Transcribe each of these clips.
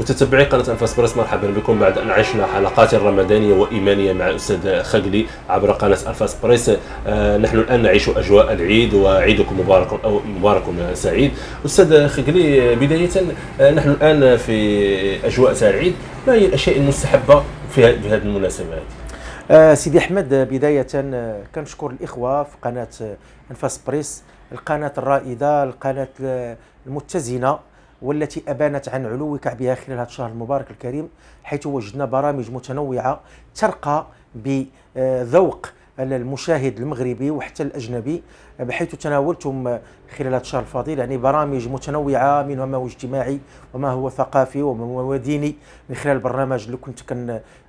متتبعي قناة أنفاس برس مرحبا بكم بعد أن عشنا حلقات رمضانية وإيمانية مع أستاذ خجلي عبر قناة أنفاس بريس آه، نحن الآن نعيش أجواء العيد وعيدكم مبارك أو مبارك سعيد أستاذ خجلي بداية آه، نحن الآن في أجواء العيد ما هي الأشياء المستحبة في هذه المناسبة آه، سيدي أحمد بداية كنشكر الإخوة في قناة أنفاس بريس القناة الرائدة القناة المتزنة والتي أبانت عن علو كعبها خلال هذا الشهر المبارك الكريم حيث وجدنا برامج متنوعة ترقى بذوق المشاهد المغربي وحتى الاجنبي بحيث تناولتم خلال هذا الشهر الفضيل يعني برامج متنوعه منها ما هو اجتماعي وما هو ثقافي وما هو ديني من خلال البرنامج اللي كنت كن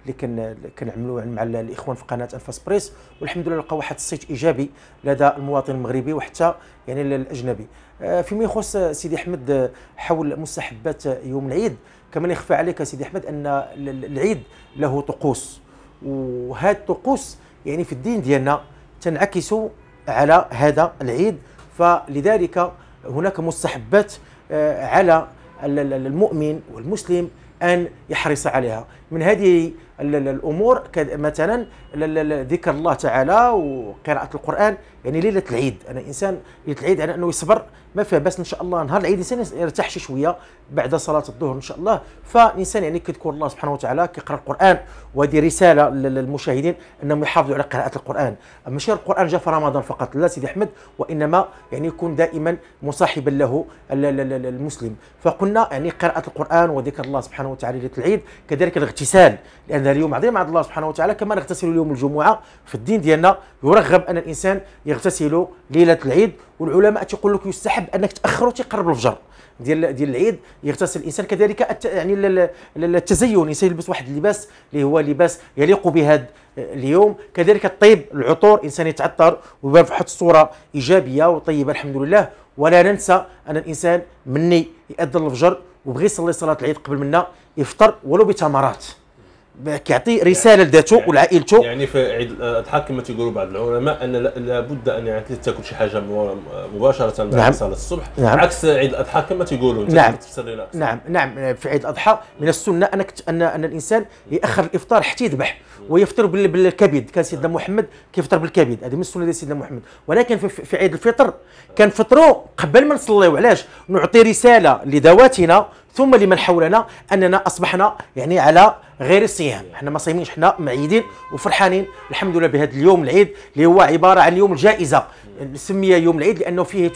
اللي كن كنعملوه يعني مع الاخوان في قناه انفاس بريس والحمد لله لقى واحد الصيت ايجابي لدى المواطن المغربي وحتى يعني الاجنبي آه، فيما يخص سيدي احمد آه، حول مستحبات يوم العيد كما لا يخفى عليك سيدي احمد ان العيد له طقوس وهاد الطقوس يعني في الدين ديالنا تنعكس على هذا العيد فلذلك هناك مستحبات آه، على المؤمن والمسلم ان يحرص عليها من هذه الامور مثلا ذكر الله تعالى وقراءه القران يعني ليله العيد انا انسان ليله العيد على انه يصبر ما فيها باس ان شاء الله نهار العيد الانسان يرتاح شي شويه بعد صلاه الظهر ان شاء الله فالانسان يعني كيذكر الله سبحانه وتعالى كيقرا القران وهذه رساله للمشاهدين انهم يحافظوا على قراءه القران ماشي القران جاء في رمضان فقط لا سيدي احمد وانما يعني يكون دائما مصاحبا له المسلم فقلنا يعني قراءه القران وذكر الله سبحانه وتعالى ليله العيد كذلك الاغتسال لان اليوم عظيم عند الله سبحانه وتعالى كما نغتسل يوم الجمعه في الدين ديالنا يرغب ان الانسان يغتسل ليله العيد والعلماء تيقول لك يستحب انك تاخر وتقرب الفجر ديال ديال العيد يغتسل الانسان كذلك الت... يعني التزين الانسان يلبس واحد اللباس اللي هو لباس يليق بهذا اليوم كذلك الطيب العطور الانسان يتعطر ويبان في واحد الصوره ايجابيه وطيبه الحمد لله ولا ننسى ان الانسان مني يأذن الفجر وبغي يصلي صلاه العيد قبل منا يفطر ولو بتمرات كيعطي رساله لذاته يعني ولعائلته يعني في عيد الاضحى آه، كما تيقولوا بعض العلماء ان لابد ان يعني تاكل شي حاجه مباشره بعد نعم. صلاه الصبح نعم. عكس عيد الاضحى كما تيقولوا نعم نعم نعم في عيد الاضحى من السنه انك ان ان الانسان ياخر الافطار حتى يذبح ويفطر بالكبد كان سيدنا نعم. محمد كيفطر بالكبد هذه من السنه ديال سيدنا محمد ولكن في عيد الفطر كنفطروا قبل ما نصليو علاش نعطي رساله لذواتنا ثم لمن حولنا اننا اصبحنا يعني على غير الصيام احنا ما صايمينش احنا معيدين وفرحانين الحمد لله بهذا اليوم العيد اللي هو عباره عن يوم الجائزه نسميه يوم العيد لانه فيه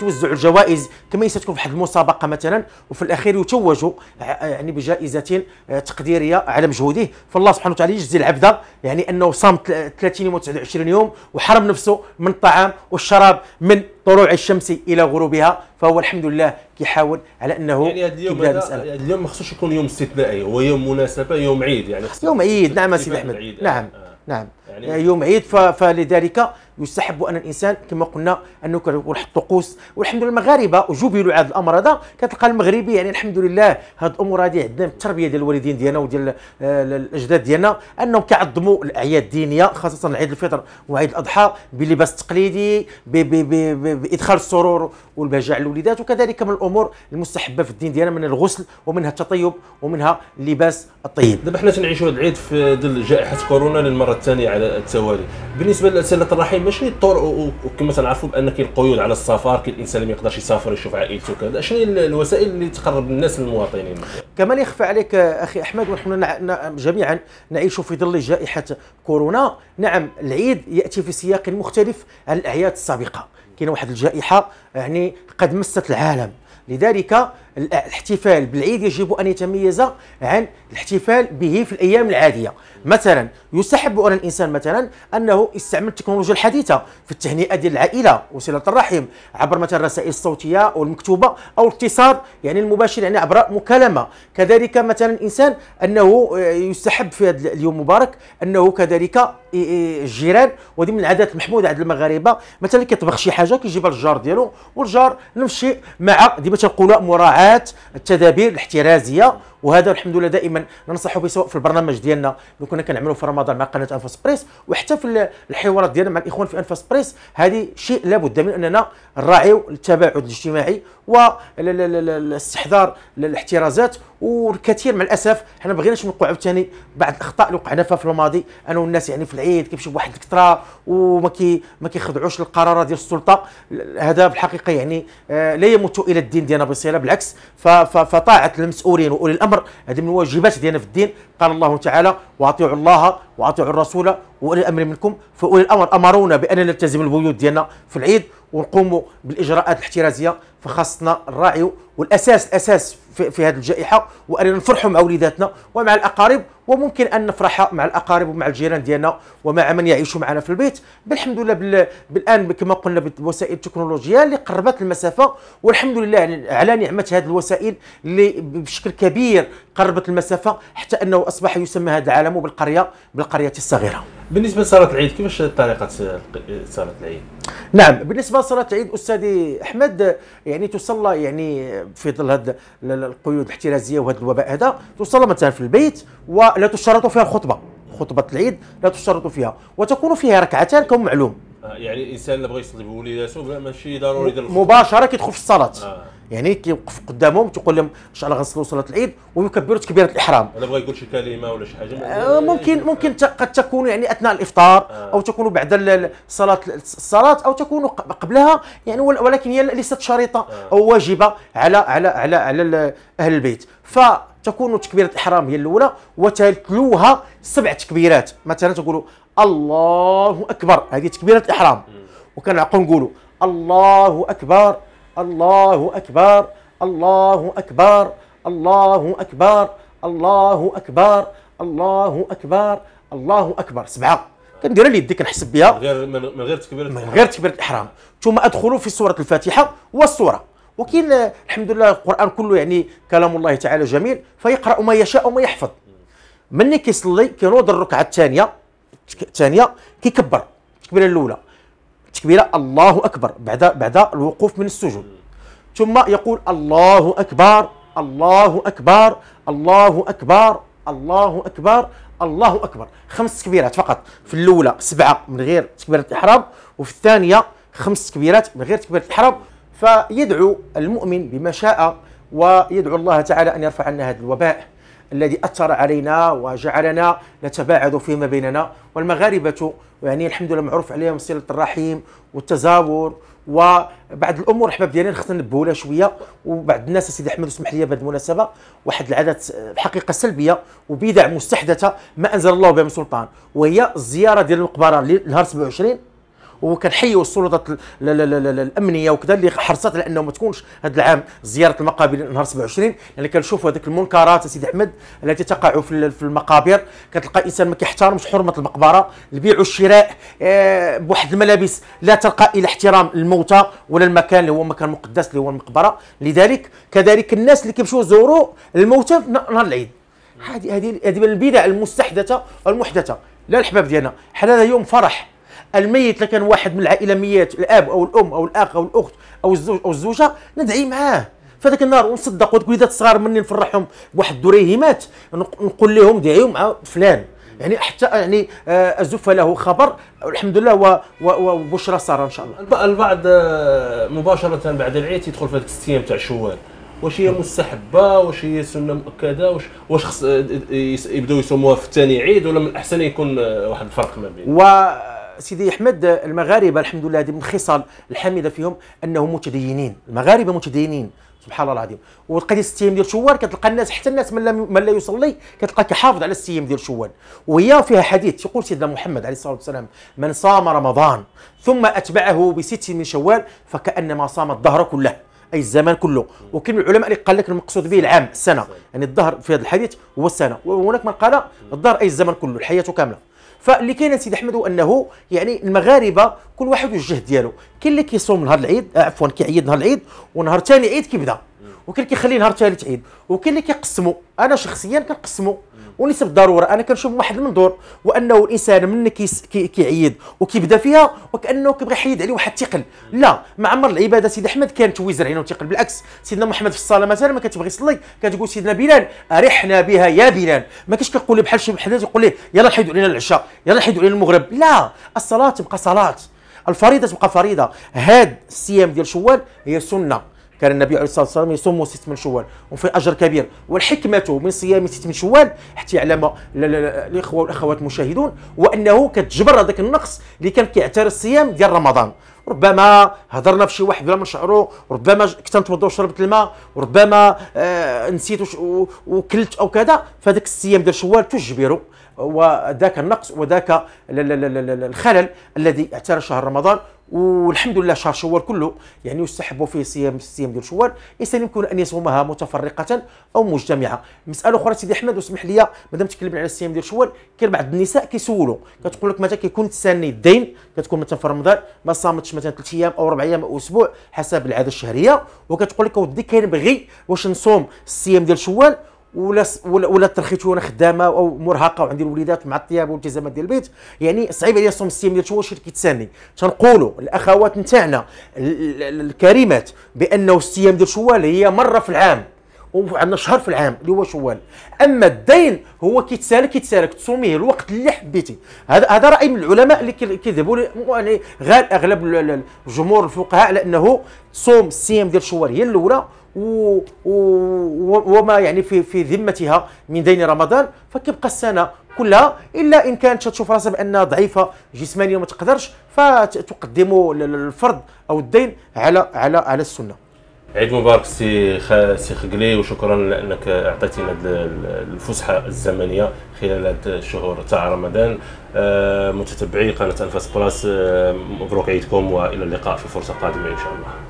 توزع الجوائز كما تكون في حد المسابقه مثلا وفي الاخير يتوج يعني بجائزه آه، تقديريه على مجهوده فالله سبحانه وتعالى يجزي العبد يعني انه صام 30 يوم 29 يوم وحرم نفسه من الطعام والشراب من طلوع الشمس الى غروبها فهو الحمد لله كيحاول على انه يعني هذا اليوم اليوم ما خصوش يكون يوم استثنائي هو يوم مناسبه يوم عيد يعني يوم عيد نعم سيدي احمد نعم آه. نعم يعني يوم عيد فلذلك يستحب ان الانسان كما قلنا انه كنحطوا الطقوس والحمد لله المغاربه جبلوا على هذا الامر هذا كتلقى المغربي يعني الحمد لله هاد الامور هذه عندنا التربيه ديال الوالدين ديالنا وديال آه، الاجداد ديالنا انهم كيعظموا الاعياد الدينيه خاصه عيد الفطر وعيد الاضحى باللباس التقليدي بادخال السرور والبهجه على الوليدات وكذلك من الامور المستحبه في الدين ديالنا من الغسل ومنها التطيب ومنها اللباس الطيب دابا حنا تنعيشوا هذا العيد في ظل جائحه كورونا للمره الثانيه على التوالي بالنسبه لسله الرحم شنو الطرق وكما تنعرفوا بان كاين القيود على السفر كاين الانسان اللي ما يقدرش يسافر يشوف عائلته كذا شنو الوسائل اللي تقرب الناس للمواطنين كما لا يخفى عليك اخي احمد ونحن جميعا نعيش في ظل جائحه كورونا نعم العيد ياتي في سياق مختلف عن الاعياد السابقه كاين واحد الجائحه يعني قد مست العالم لذلك الاحتفال بالعيد يجب أن يتميز عن الاحتفال به في الأيام العادية مثلا يستحب أن الإنسان مثلا أنه يستعمل التكنولوجيا الحديثة في التهنئة ديال العائلة وصلة الرحم عبر مثلا الرسائل الصوتية أو المكتوبة أو الاتصال يعني المباشر يعني عبر مكالمة كذلك مثلا الإنسان أنه آه، يستحب في هذا اليوم المبارك أنه كذلك آه، آه، الجيران ودي من العادات المحمودة عند المغاربة مثلا كيطبخ شي حاجة كيجيبها للجار ديالو والجار نفس الشيء مع ديما تنقولوا مراعاة الاجراءات التدابير الاحترازيه وهذا الحمد لله دائما ننصحوا به سواء في البرنامج ديالنا اللي كنا كنعملوا في رمضان مع قناه انفاس بريس وحتى في الحوارات ديالنا مع الاخوان في انفاس بريس هذه شيء لابد من اننا نراعيو التباعد الاجتماعي واستحضار الاحترازات والكثير مع الاسف حنا ما بغيناش نوقعوا ثاني بعض الاخطاء اللي وقعنا فيها في الماضي انا الناس يعني في العيد كيمشيو بواحد الكثره وما كي ما كيخضعوش للقرارات ديال السلطه هذا في الحقيقه يعني آه، لا يمت الى الدين ديالنا بصله بالعكس فطاعه المسؤولين واولي الامر الامر هذه من الواجبات ديالنا في الدين قال الله تعالى واطيعوا الله واطيعوا الرسول واولي الامر منكم فاولي الامر امرونا بان نلتزم البيوت ديالنا في العيد ونقوموا بالاجراءات الاحترازيه فخاصنا الراعي والاساس الاساس في, في هذه الجائحه واننا نفرحوا مع وليداتنا ومع الاقارب وممكن ان نفرح مع الاقارب ومع الجيران ديالنا ومع من يعيش معنا في البيت بالحمد لله بالان كما قلنا بالوسائل التكنولوجيا اللي قربت المسافه والحمد لله على نعمه هذه الوسائل اللي بشكل كبير قربت المسافه حتى انه اصبح يسمى هذا العالم يعلم بالقريه بالقريه الصغيره بالنسبه لصلاه العيد كيفاش طريقه صلاه العيد نعم بالنسبه لصلاه العيد استاذي احمد يعني تصلى يعني في ظل هذه القيود الاحترازيه وهذا الوباء هذا تصلى مثلا في البيت ولا تشترط فيها الخطبه خطبه العيد لا تشترط فيها وتكون فيها ركعتان كما معلوم آه، يعني الانسان اللي بغى يصلي بوليداته ماشي ضروري يدير مباشره كيدخل في الصلاه آه. يعني كيوقف قدامهم تيقول لهم ان شاء الله غنصلوا صلاه العيد ويكبروا تكبيره الاحرام انا بغى يقول شي كلمه ولا شي حاجه آه ممكن ممكن قد تكون يعني اثناء الافطار آه. او تكون بعد صلاه الصلاه او تكون قبلها يعني ولكن هي ليست شريطه آه. او واجبه على على على على اهل البيت ف تكون تكبيرة الإحرام هي الأولى وتتلوها سبع تكبيرات مثلا تقولوا الله اكبر هذه تكبيره الاحرام وكنعقوا نقولوا الله اكبر الله اكبر الله اكبر الله اكبر الله اكبر الله اكبر الله اكبر سبعه كنديرها يدي كنحسب بها من غير من غير تكبيره من غير تكبيره الاحرام ثم ادخلوا في سوره الفاتحه والسوره وكاين الحمد لله القران كله يعني كلام الله تعالى جميل فيقرا ما يشاء وما يحفظ مني كيصلي كينوض الركعه الثانيه الثانيه كيكبر التكبيره الاولى التكبيره الله اكبر بعد بعد الوقوف من السجود ثم يقول الله اكبر الله اكبر الله اكبر الله اكبر الله اكبر خمس تكبيرات فقط في الاولى سبعه من غير تكبيره الاحرام وفي الثانيه خمس تكبيرات من غير تكبيره الاحرام فيدعو المؤمن بما شاء ويدعو الله تعالى ان يرفع عنا هذا الوباء الذي أثر علينا وجعلنا نتباعد فيما بيننا والمغاربة يعني الحمد لله معروف عليهم صلة الرحيم والتزاور وبعض الامور الحباب ديالنا خصنا نبهولا شويه وبعض الناس سيدي احمد اسمح لي بهذه المناسبه واحد العادات الحقيقه سلبيه وبدع مستحدثه ما انزل الله بها من سلطان وهي الزياره ديال المقبره لنهار 27 وكنحيوا السلطات الامنيه وكذا اللي حرصت على انه ما تكونش هذا العام زياره المقابر نهار 27 لان يعني كنشوفوا هذيك المنكرات سيدي احمد التي تقع في المقابر كتلقى انسان ما كيحترمش حرمه المقبره البيع والشراء آه، بواحد الملابس لا تلقى الى احترام الموتى ولا المكان اللي هو مكان مقدس اللي هو المقبره لذلك كذلك الناس اللي كيمشيو يزوروا الموتى نهار العيد هذه هذه هذه من البدع المستحدثه المحدثه لا الحباب ديالنا حنا يوم فرح الميت لكان واحد من العائله ميات الاب او الام او الاخ او الاخت او الزوج او الزوجه ندعي معاه فذاك النهار ونصدق وتكويدات صغار مني نفرحهم بواحد الدريهمات نقول لهم دعيو مع فلان يعني حتى يعني ازف آه، له خبر الحمد لله وبشرى ساره ان شاء الله البعض آه، مباشره بعد العيد يدخل في هذيك الست ايام تاع شوال واش هي مستحبه واش هي سنه مؤكده واش واش خص آه، يبداو يصوموها في الثاني عيد ولا من الاحسن يكون واحد الفرق ما بين سيدي احمد المغاربه الحمد لله هذه من الخصال الحامده فيهم انهم متدينين المغاربه متدينين سبحان الله العظيم وتقضي السيم ديال شوال كتلقى الناس حتى الناس من لا من لا يصلي كتلقى كيحافظ على السيم ديال شوال وهي فيها حديث يقول سيدنا محمد عليه الصلاه والسلام من صام رمضان ثم اتبعه بست من شوال فكانما صام الدهر كله اي الزمان كله وكلمه العلماء اللي قال لك المقصود به العام السنه يعني الظهر في هذا الحديث هو السنه وهناك من قال الدهر اي الزمان كله الحياه كامله فاللي كاين سيدي احمد هو انه يعني المغاربه كل واحد والجهد ديالو كاين اللي كيصوم نهار العيد آه، عفوا كيعيد نهار العيد ونهار ثاني عيد كيبدا وكاين اللي كيخلي نهار ثالث عيد وكاين اللي كيقسموا انا شخصيا كنقسموا وليس بالضروره انا كنشوف واحد المنظور وانه الانسان من كيعيد وكيبدا فيها وكانه كيبغي يحيد عليه واحد الثقل لا ما عمر العباده سيدي احمد كانت وزر عينه وثقل بالعكس سيدنا محمد في الصلاه مثلا ما كتبغي يصلي كتقول سيدنا بلال ارحنا بها يا بلال ما كاينش كيقول لي بحال شي حدث يقول ليه يلا نحيدوا علينا العشاء يلا نحيدوا علينا المغرب لا الصلاه تبقى صلاه الفريضه تبقى فريضه هاد الصيام ديال شوال هي سنه كان النبي عليه الصلاه والسلام يصوم ست من شوال وفي اجر كبير والحكمه من صيام ست من شوال حتى يعلم الاخوه والاخوات المشاهدون وانه كتجبر هذاك النقص اللي كان كيعتري الصيام ديال رمضان ربما هضرنا في شي واحد بلا ما نشعرو ربما كنت نتوضا وشربت الماء ربما آه نسيت وكلت او كذا فذاك السيام ديال شوال تجبر وذاك النقص وذاك الخلل الذي اعترى شهر رمضان والحمد لله شهر شوال كله يعني يستحب فيه صيام الصيام ديال شوال الانسان يمكن ان يصومها متفرقه او مجتمعه مساله اخرى سيدي احمد واسمح لي مادام تكلمنا على الصيام ديال شوال كاين بعض النساء كيسولوا كتقول لك متى كيكون تساني الدين كتكون مثلا في رمضان ما صامتش مثلا ثلاث ايام او اربع ايام او اسبوع حسب العاده الشهريه وكتقول لك اودي كنبغي واش نصوم الصيام ديال شوال ولا ولا, ولا ترخيت وانا خدامه او مرهقه وعندي الوليدات مع الطياب والتزامات ديال البيت يعني صعيب عليا نصوم الصيام ديال شوال شي اللي كيتساني تنقولوا الاخوات نتاعنا الكريمات بانه الصيام ديال شوال هي مره في العام وعندنا شهر في العام اللي هو شوال اما الدين هو كيتسالك كيتسالك تصوميه الوقت اللي حبيتي هذا هذا راي من العلماء اللي كيذهبوا يعني غال اغلب الجمهور الفقهاء على انه صوم الصيام ديال شوال هي الاولى و... و... وما يعني في في ذمتها من دين رمضان فكيبقى السنه كلها الا ان كانت تشوف راسها بانها ضعيفه جسمانيا وما تقدرش فتقدم الفرض او الدين على على على السنه عيد مبارك سي خ... سي خقلي وشكرا لانك اعطيتنا الفسحه الزمنيه خلال الشهور تاع رمضان آه، متتبعي قناه انفاس بلاس آه، مبروك عيدكم والى اللقاء في فرصه قادمه ان شاء الله